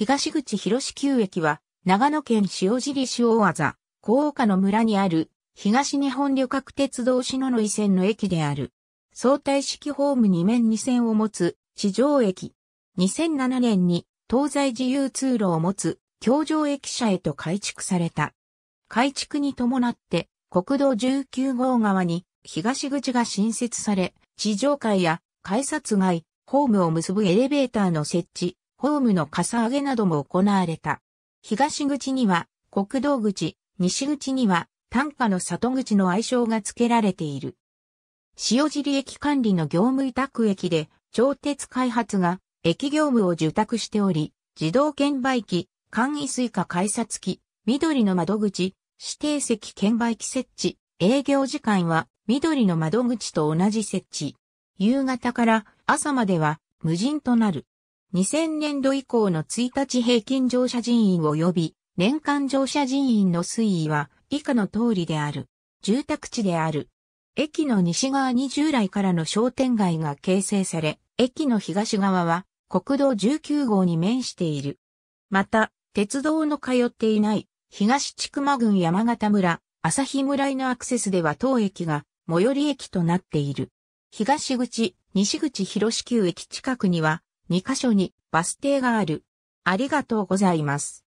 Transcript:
東口広旧駅は、長野県塩尻市大和、高岡の村にある、東日本旅客鉄道篠野井線の駅である。相対式ホーム2面2線を持つ、地上駅。2007年に、東西自由通路を持つ、京上駅舎へと改築された。改築に伴って、国道19号側に、東口が新設され、地上階や改札街、ホームを結ぶエレベーターの設置、ホームのかさ上げなども行われた。東口には国道口、西口には単価の里口の愛称が付けられている。塩尻駅管理の業務委託駅で、調鉄開発が駅業務を受託しており、自動券売機、簡易水化改札機、緑の窓口、指定席券売機設置、営業時間は緑の窓口と同じ設置。夕方から朝までは無人となる。2000年度以降の1日平均乗車人員及び年間乗車人員の推移は以下の通りである。住宅地である。駅の西側に従来からの商店街が形成され、駅の東側は国道19号に面している。また、鉄道の通っていない東千曲郡山形村、朝日村へのアクセスでは当駅が最寄り駅となっている。東口、西口広支給駅近くには2カ所にバス停がある。ありがとうございます。